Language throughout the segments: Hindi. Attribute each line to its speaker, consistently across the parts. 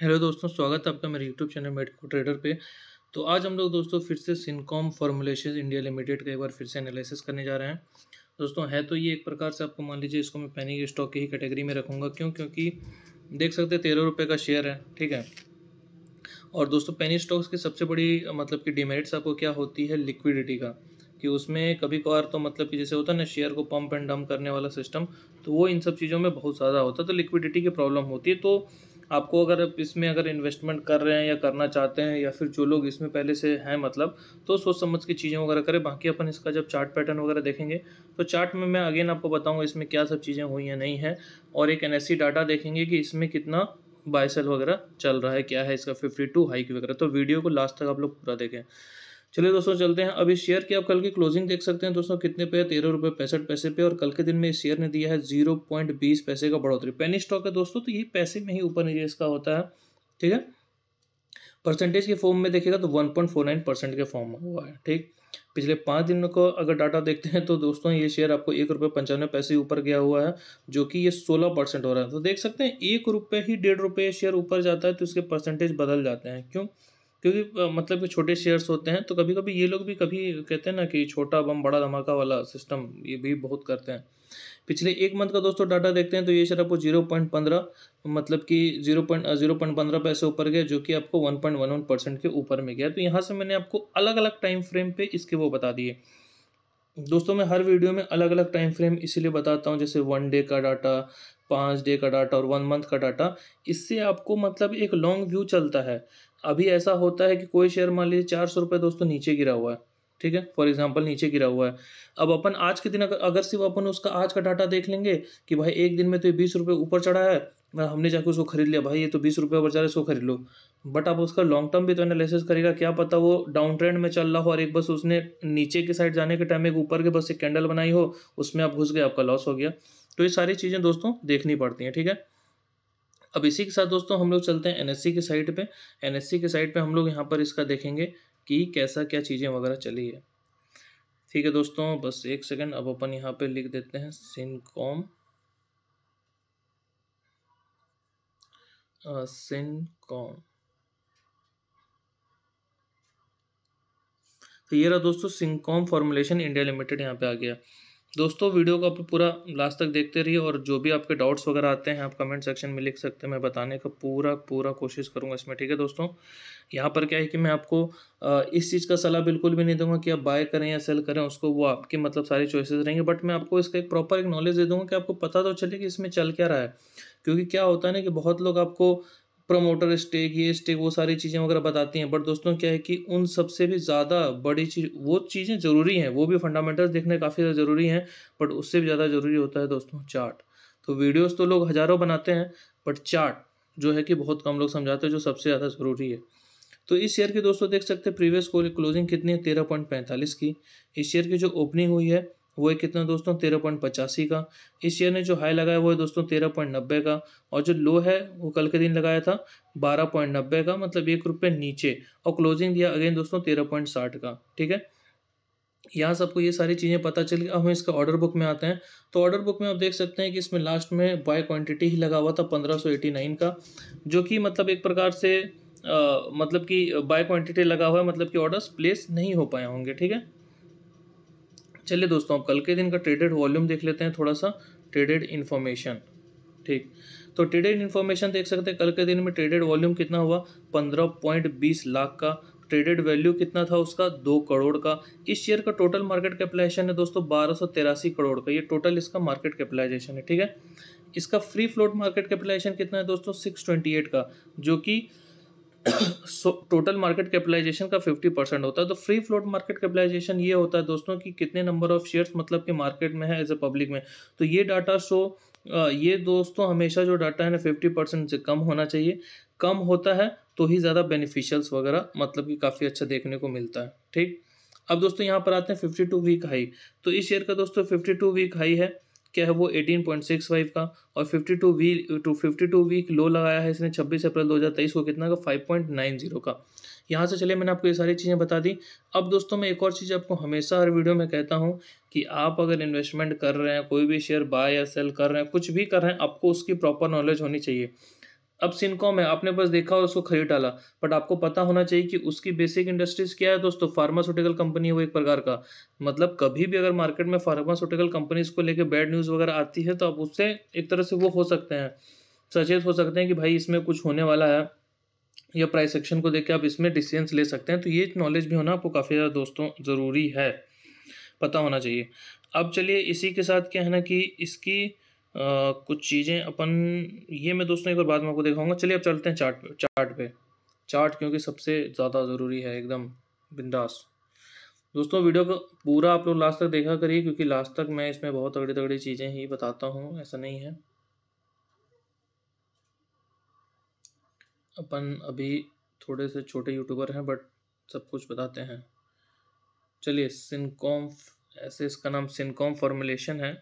Speaker 1: हेलो दोस्तों स्वागत है आपका मेरे यूट्यूब चैनल मेडको ट्रेडर पे तो आज हम लोग दोस्तों फिर से सिनकॉम फॉर्मुलेशन इंडिया लिमिटेड का एक बार फिर से एनालिसिस करने जा रहे हैं दोस्तों है तो ये एक प्रकार से आपको मान लीजिए इसको मैं पैनिक स्टॉक की ही कैटेगरी में रखूँगा क्यों क्योंकि देख सकते हैं तेरह रुपये का शेयर है ठीक है और दोस्तों पैनी स्टॉक्स की सबसे बड़ी मतलब कि डिमेरिट्स आपको क्या होती है लिक्विडिटी का कि उसमें कभी कभार तो मतलब कि जैसे होता है ना शेयर को पम्प एंड डम्प करने वाला सिस्टम तो वो इन सब चीज़ों में बहुत ज़्यादा होता है तो लिक्विडिटी की प्रॉब्लम होती है तो आपको अगर इसमें अगर इन्वेस्टमेंट कर रहे हैं या करना चाहते हैं या फिर जो लोग इसमें पहले से हैं मतलब तो सोच समझ के चीज़ें वगैरह करें बाकी अपन इसका जब चार्ट पैटर्न वगैरह देखेंगे तो चार्ट में मैं अगेन आपको बताऊँगा इसमें क्या सब चीज़ें हुई हैं नहीं है और एक एन डाटा देखेंगे कि इसमें कितना बायसेल वगैरह चल रहा है क्या है इसका फिफ्टी टू हाइक वगैरह तो वीडियो को लास्ट तक आप लोग पूरा देखें चलिए दोस्तों चलते हैं अभी शेयर की आप कल की क्लोजिंग देख सकते हैं दोस्तों कितने पे है तेरह रुपये पैंसठ पैसे पे और कल के दिन में इस शेयर ने दिया है जीरो पॉइंट बीस पैसे का बढ़ोतरी पेनी स्टॉक है दोस्तों तो ये पैसे में ही ऊपर नीचे इसका होता है ठीक है परसेंटेज के फॉर्म में देखेगा तो one point four nine percent के फॉर्म में हुआ है ठीक पिछले पाँच दिन को अगर डाटा देखते हैं तो दोस्तों ये शेयर आपको एक रुपये पंचानवे पैसे ऊपर गया हुआ है जो कि ये सोलह परसेंट हो रहा है तो देख सकते हैं एक रुपये ही डेढ़ रुपये शेयर ऊपर जाता है तो इसके परसेंटेज बदल जाते हैं क्यों क्योंकि मतलब कि छोटे शेयर्स होते हैं तो कभी कभी ये लोग भी कभी कहते हैं ना कि छोटा बम बड़ा धमाका वाला सिस्टम ये भी बहुत करते हैं पिछले एक मंथ का दोस्तों डाटा देखते हैं तो ये शेयर आपको जीरो पॉइंट पंद्रह मतलब कि जीरो पॉइंट जीरो पॉइंट पंद्रह पैसे ऊपर गया जो कि आपको one point one one percent के ऊपर में गया तो यहाँ से मैंने आपको अलग अलग टाइम फ्रेम पे इसके वो बता दिए दोस्तों मैं हर वीडियो में अलग अलग टाइम फ्रेम इसीलिए बताता हूँ जैसे वन डे का डाटा पाँच डे का डाटा और वन मंथ का डाटा इससे आपको मतलब एक लॉन्ग व्यू चलता है अभी ऐसा होता है कि कोई शेयर मान लीजिए चार सौ रुपये दोस्तों नीचे गिरा हुआ है ठीक है फॉर एग्जाम्पल नीचे गिरा हुआ है अब अपन आज के दिन अगर, अगर सिर्फ अपन उसका आज का डाटा देख लेंगे कि भाई एक दिन में तो ये बीस रुपये ऊपर चढ़ा है हमने जाके उसको खरीद लिया भाई ये तो बीस रुपये ऊपर चढ़ा है इसको खरीद लो बट आप उसका लॉन्ग टर्म भी तो एनालिसिस करेगा क्या पता वो डाउन ट्रेंड में चल रहा हो और एक बस उसने नीचे के साइड जाने के टाइम एक ऊपर के बस एक कैंडल बनाई हो उसमें आप घुस गए आपका लॉस हो गया तो ये सारी चीज़ें दोस्तों देखनी पड़ती हैं ठीक है अब इसी के साथ दोस्तों हम लोग चलते हैं एनएससी के साइट पे एनएससी के साइट पे हम लोग यहाँ पर इसका देखेंगे कि कैसा क्या चीज़ें वगैरह चली है ठीक है दोस्तों बस एक सेकेंड अब अपन यहाँ पे लिख देते हैं सिनकॉम सिनकॉम तो ये रहा दोस्तों सिंकॉम फॉर्मुलेशन इंडिया लिमिटेड यहाँ पे आ गया दोस्तों वीडियो को आप पूरा लास्ट तक देखते रहिए और जो भी आपके डाउट्स वगैरह आते हैं आप कमेंट सेक्शन में लिख सकते हैं मैं बताने का पूरा पूरा कोशिश करूंगा इसमें ठीक है दोस्तों यहाँ पर क्या है कि मैं आपको इस चीज़ का सलाह बिल्कुल भी नहीं दूंगा कि आप बाय करें या सेल करें उसको वो आपकी मतलब सारी चॉइसेस रहेंगे बट मैं आपको इसका एक प्रॉपर एक नॉलेज दे दूँगा कि आपको पता तो चले कि इसमें चल क्या रहा है क्योंकि क्या होता है ना कि बहुत लोग आपको प्रमोटर स्टेक ये स्टेक वो सारी चीज़ें वगैरह बताती हैं बट दोस्तों क्या है कि उन सबसे भी ज़्यादा बड़ी चीज़ वो चीज़ें ज़रूरी हैं वो भी फंडामेंटल्स देखने काफ़ी ज़्यादा ज़रूरी हैं बट उससे भी ज़्यादा ज़रूरी होता है दोस्तों चार्ट तो वीडियोज़ तो लोग हज़ारों बनाते हैं बट चार्ट जो है कि बहुत कम लोग समझाते हैं जो सबसे ज़्यादा ज़रूरी है तो इस शेयर के दोस्तों देख सकते हैं प्रीवियस क्लोजिंग कितनी है तेरह पॉइंट पैंतालीस की इस शेयर की जो ओपनिंग हुई है वो है कितना दोस्तों तेरह पॉइंट पचासी का इस शेयर ने जो हाई लगाया वो है दोस्तों तेरह पॉइंट नब्बे का और जो लो है वो कल के दिन लगाया था बारह पॉइंट नब्बे का मतलब एक रुपये नीचे और क्लोजिंग दिया अगेन दोस्तों तेरह पॉइंट साठ का ठीक है यहाँ सबको ये सारी चीज़ें पता चल गई अब हम इसका ऑर्डर बुक में आते हैं तो ऑर्डर बुक में आप देख सकते हैं कि इसमें लास्ट में बाय क्वांटिटी ही लगा हुआ था पंद्रह का जो कि मतलब एक प्रकार से आ, मतलब कि बाय क्वांटिटी लगा हुआ है मतलब कि ऑर्डर्स प्लेस नहीं हो पाए होंगे ठीक है चलिए दोस्तों अब कल के दिन का ट्रेडेड वॉल्यूम देख लेते हैं थोड़ा सा ट्रेडेड इन्फॉर्मेशन ठीक तो ट्रेडेड इन्फॉर्मेशन देख सकते हैं कल के दिन में ट्रेडेड वॉल्यूम कितना हुआ पंद्रह पॉइंट बीस लाख का ट्रेडेड वैल्यू कितना था उसका दो करोड़ का इस शेयर का टोटल मार्केट कैपिटलाइजेशन है दोस्तों बारह सौ तिरासी करोड़ का ये टोटल इसका मार्केट कैपिटलाइजेशन है ठीक है इसका फ्री फ्लोट मार्केट कैपिटलाइजेशन कितना है दोस्तों सिक्स ट्वेंटी एट का जो कि सो टोटल मार्केट कैपिटलाइजेशन का फ़िफ्टी परसेंट होता है तो फ्री फ्लोट मार्केट कैपिटलाइजेशन ये होता है दोस्तों कि कितने नंबर ऑफ शेयर्स मतलब कि मार्केट में है एज ए पब्लिक में तो ये डाटा शो ये दोस्तों हमेशा जो डाटा है ना फिफ्टी परसेंट से कम होना चाहिए कम होता है तो ही ज़्यादा बेनिफिशियल्स वगैरह मतलब कि काफ़ी अच्छा देखने को मिलता है ठीक अब दोस्तों यहाँ पर आते हैं फिफ्टी टू वीक हाई तो इस शेयर का दोस्तों फिफ्टी टू वीक हाई है क्या है वो 18.65 का और 52 वी टू टू वीक लो लगाया है इसने 26 अप्रैल 2023 को कितना का 5.90 का यहाँ से चलिए मैंने आपको ये सारी चीज़ें बता दी अब दोस्तों मैं एक और चीज़ आपको हमेशा हर वीडियो में कहता हूँ कि आप अगर इन्वेस्टमेंट कर रहे हैं कोई भी शेयर बाय या सेल कर रहे हैं कुछ भी कर रहे हैं आपको उसकी प्रॉपर नॉलेज होनी चाहिए अब सिनकॉम है आपने बस देखा और उसको खरीद डाला बट आपको पता होना चाहिए कि उसकी बेसिक इंडस्ट्रीज क्या है दोस्तों फार्मास्यूटिकल कंपनी है वो एक प्रकार का मतलब कभी भी अगर मार्केट में फार्मास्यूटिकल कंपनीज को लेकर बैड न्यूज़ वगैरह आती है तो आप उससे एक तरह से वो हो सकते हैं सचेत हो सकते हैं कि भाई इसमें कुछ होने वाला है या प्राइस एक्शन को देख के आप इसमें डिसीजन ले सकते हैं तो ये नॉलेज भी होना आपको काफ़ी ज़्यादा दोस्तों ज़रूरी है पता होना चाहिए अब चलिए इसी के साथ क्या है ना कि इसकी कुछ चीज़ें अपन ये मैं दोस्तों एक बार बाद में आपको दिखाऊंगा चलिए अब चलते हैं चार्ट पे चार्ट पे चार्ट क्योंकि सबसे ज़्यादा ज़रूरी है एकदम बिंदास दोस्तों वीडियो को पूरा आप लोग लास्ट तक देखा करिए क्योंकि लास्ट तक मैं इसमें बहुत तगड़ी तगड़ी चीज़ें ही बताता हूँ ऐसा नहीं है अपन अभी थोड़े से छोटे यूट्यूबर हैं बट सब कुछ बताते हैं चलिए सिनकॉम्फ ऐसे इसका नाम सिनकॉम फॉर्मुलेशन है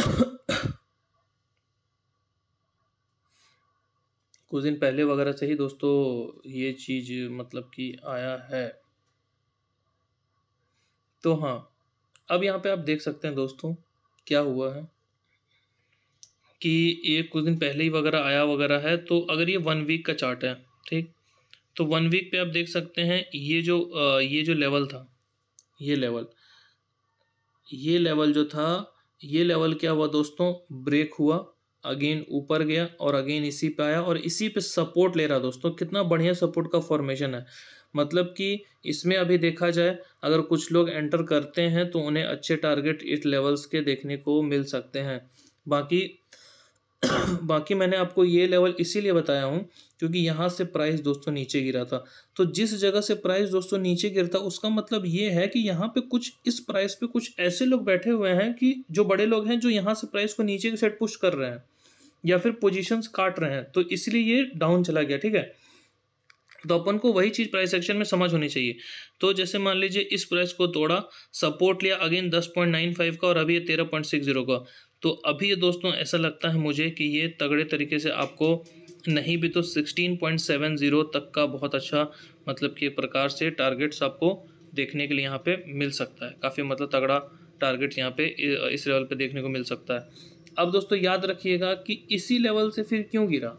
Speaker 1: कुछ दिन पहले वगैरह से ही दोस्तों ये चीज़ मतलब कि आया है तो हाँ अब यहाँ पे आप देख सकते हैं दोस्तों क्या हुआ है कि ये कुछ दिन पहले ही वगैरह आया वगैरह है तो अगर ये वन वीक का चार्ट है ठीक तो वन वीक पे आप देख सकते हैं ये जो ये जो लेवल था ये लेवल ये लेवल जो था ये लेवल क्या हुआ दोस्तों ब्रेक हुआ अगेन ऊपर गया और अगेन इसी पे आया और इसी पे सपोर्ट ले रहा दोस्तों कितना बढ़िया सपोर्ट का फॉर्मेशन है मतलब कि इसमें अभी देखा जाए अगर कुछ लोग एंटर करते हैं तो उन्हें अच्छे टारगेट इस लेवल्स के देखने को मिल सकते हैं बाकी बाकी मैंने आपको ये लेवल इसीलिए बताया हूँ क्योंकि यहाँ से प्राइस दोस्तों नीचे गिरा था तो जिस जगह से प्राइस दोस्तों नीचे गिरता उसका मतलब ये है कि यहाँ पे कुछ इस प्राइस पे कुछ ऐसे लोग बैठे हुए हैं कि जो बड़े लोग हैं जो यहाँ से प्राइस को नीचे की साइड पुश कर रहे हैं या फिर पोजिशंस काट रहे हैं तो इसलिए ये डाउन चला गया ठीक है तो अपन को वही चीज़ प्राइस एक्शन में समझ होनी चाहिए तो जैसे मान लीजिए इस प्राइस को तोड़ा सपोर्ट लिया अगेन 10.95 का और अभी ये 13.60 का तो अभी ये दोस्तों ऐसा लगता है मुझे कि ये तगड़े तरीके से आपको नहीं भी तो 16.70 तक का बहुत अच्छा मतलब कि प्रकार से टारगेट्स आपको देखने के लिए यहाँ पे मिल सकता है काफ़ी मतलब तगड़ा टारगेट्स यहाँ पे इस लेवल पे देखने को मिल सकता है अब दोस्तों याद रखिएगा कि इसी लेवल से फिर क्यों गिरा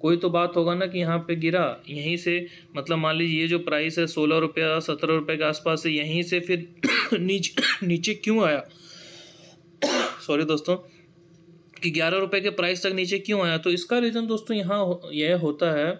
Speaker 1: कोई तो बात होगा ना कि यहाँ पे गिरा यहीं से मतलब मान लीजिए ये जो प्राइस है सोलह रुपया सत्रह रुपये के आसपास से यहीं से फिर नीचे नीचे क्यों आया सॉरी दोस्तों कि ग्यारह रुपये के प्राइस तक नीचे क्यों आया तो इसका रीज़न दोस्तों यहाँ यह होता है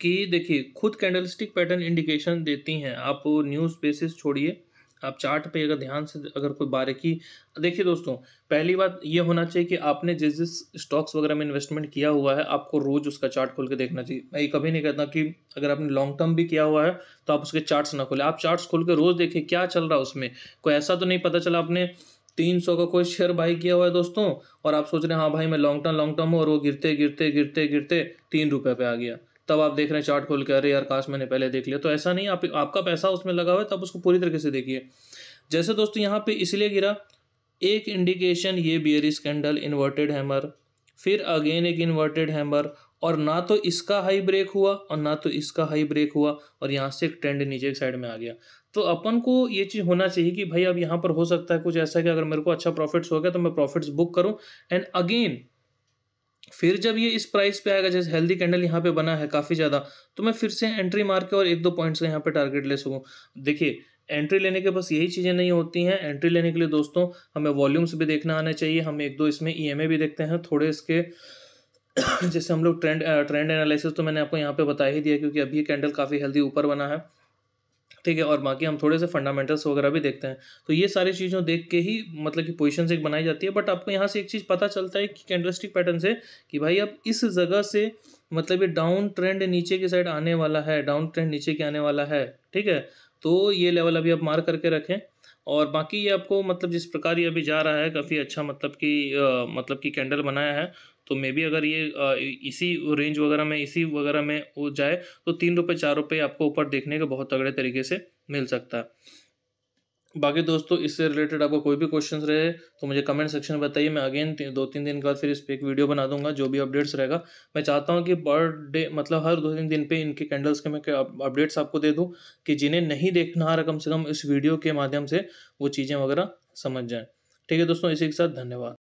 Speaker 1: कि देखिए खुद कैंडलस्टिक पैटर्न इंडिकेशन देती हैं आप न्यूज़ बेसिस छोड़िए आप चार्ट पे अगर ध्यान से अगर कोई बारीकी देखिए दोस्तों पहली बात ये होना चाहिए कि आपने जिस जिस स्टॉक्स वगैरह में इन्वेस्टमेंट किया हुआ है आपको रोज़ उसका चार्ट खोल के देखना चाहिए मैं ये कभी नहीं कहता कि अगर आपने लॉन्ग टर्म भी किया हुआ है तो आप उसके चार्ट्स ना खोलें आप चार्ट्स खोल के रोज़ देखें क्या चल रहा है उसमें कोई ऐसा तो नहीं पता चला आपने तीन सौ का कोई शेयर बाई किया हुआ है दोस्तों और आप सोच रहे हैं हाँ भाई मैं लॉन्ग टर्म लॉन्ग टर्म हूँ और वो गिरते गिरते गिरते गिरते तीन रुपये पे आ गया तब आप देख रहे हैं चार्ट खोल के अरे यार काश मैंने पहले देख लिया तो ऐसा नहीं आप आपका पैसा उसमें लगा हुआ है तब उसको पूरी तरीके से देखिए जैसे दोस्तों यहाँ पे इसलिए गिरा एक इंडिकेशन ये बियरिस कैंडल इन्वर्टेड हैमर फिर अगेन एक इन्वर्टेड हैमर और ना तो इसका हाई ब्रेक हुआ और ना तो इसका हाई ब्रेक हुआ और यहाँ से एक ट्रेंड नीचे एक साइड में आ गया तो अपन को ये चीज़ होना चाहिए कि भाई अब यहाँ पर हो सकता है कुछ ऐसा कि अगर मेरे को अच्छा प्रॉफिट्स हो गया तो मैं प्रॉफिट्स बुक करूँ एंड अगेन फिर जब ये इस प्राइस पे आएगा जैसे हेल्दी कैंडल यहाँ पे बना है काफ़ी ज़्यादा तो मैं फिर से एंट्री मार के और एक दो पॉइंट्स का यहाँ पे टारगेट ले सकूँ देखिए एंट्री लेने के बस यही चीज़ें नहीं होती हैं एंट्री लेने के लिए दोस्तों हमें वॉल्यूम्स भी देखना आना चाहिए हम एक दो इसमें ई भी देखते हैं थोड़े इसके जैसे हम लोग ट्रेंड ट्रेंड एनालिसिस तो मैंने आपको यहाँ पे बता ही दिया क्योंकि अभी ये कैंडल काफ़ी हेल्दी ऊपर बना है ठीक है और बाकी हम थोड़े से फंडामेंटल्स वगैरह भी देखते हैं तो ये सारी चीज़ों देख के ही मतलब कि पोजीशन एक बनाई जाती है बट आपको यहाँ से एक चीज़ पता चलता है कि कैंडलस्टिक पैटर्न से कि भाई अब इस जगह से मतलब ये डाउन ट्रेंड नीचे की साइड आने वाला है डाउन ट्रेंड नीचे के आने वाला है ठीक है तो ये लेवल अभी आप मार करके रखें और बाकी ये आपको मतलब जिस प्रकार ये अभी जा रहा है काफ़ी अच्छा मतलब कि मतलब कि कैंडल बनाया है तो मे बी अगर ये इसी रेंज वगैरह में इसी वगैरह में हो जाए तो तीन रुपये चार रुपये आपको ऊपर देखने का बहुत तगड़े तरीके से मिल सकता है बाकी दोस्तों इससे रिलेटेड आपका कोई भी क्वेश्चन रहे तो मुझे कमेंट सेक्शन में बताइए मैं अगेन दो तीन दिन के बाद फिर इस पर एक वीडियो बना दूंगा जो भी अपडेट्स रहेगा मैं चाहता हूँ कि पर डे मतलब हर दो तीन दिन पे इनके कैंडल्स के मैं अपडेट्स आपको दे दूँ कि जिन्हें नहीं देखना आ कम से कम इस वीडियो के माध्यम से वो चीज़ें वगैरह समझ जाएँ ठीक है दोस्तों इसी के साथ धन्यवाद